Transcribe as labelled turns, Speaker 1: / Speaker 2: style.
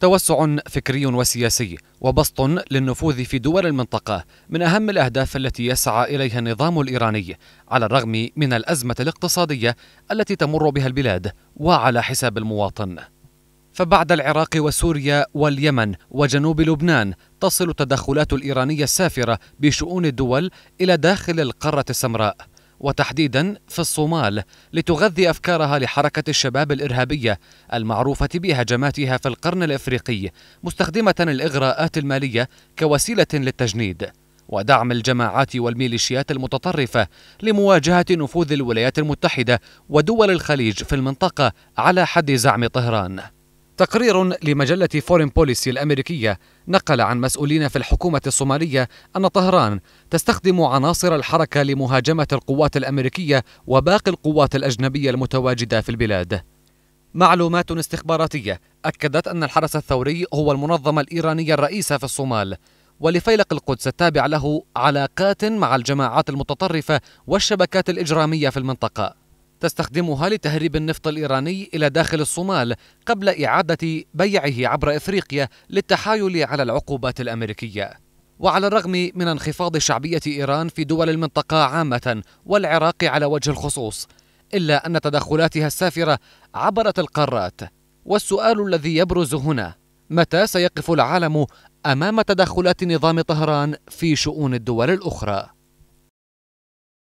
Speaker 1: توسع فكري وسياسي وبسط للنفوذ في دول المنطقة من أهم الأهداف التي يسعى إليها النظام الإيراني على الرغم من الأزمة الاقتصادية التي تمر بها البلاد وعلى حساب المواطن فبعد العراق وسوريا واليمن وجنوب لبنان تصل التدخلات الإيرانية السافرة بشؤون الدول إلى داخل القارة السمراء وتحديدا في الصومال لتغذي أفكارها لحركة الشباب الإرهابية المعروفة بهجماتها في القرن الإفريقي مستخدمة الإغراءات المالية كوسيلة للتجنيد ودعم الجماعات والميليشيات المتطرفة لمواجهة نفوذ الولايات المتحدة ودول الخليج في المنطقة على حد زعم طهران تقرير لمجلة فورين بوليسي الأمريكية نقل عن مسؤولين في الحكومة الصومالية أن طهران تستخدم عناصر الحركة لمهاجمة القوات الأمريكية وباقي القوات الأجنبية المتواجدة في البلاد. معلومات استخباراتية أكدت أن الحرس الثوري هو المنظمة الإيرانية الرئيسة في الصومال ولفيلق القدس التابع له علاقات مع الجماعات المتطرفة والشبكات الإجرامية في المنطقة تستخدمها لتهريب النفط الإيراني إلى داخل الصومال قبل إعادة بيعه عبر إفريقيا للتحايل على العقوبات الأمريكية وعلى الرغم من انخفاض شعبية إيران في دول المنطقة عامة والعراق على وجه الخصوص إلا أن تدخلاتها السافرة عبرت القارات والسؤال الذي يبرز هنا متى سيقف العالم أمام تدخلات نظام طهران في شؤون الدول الأخرى؟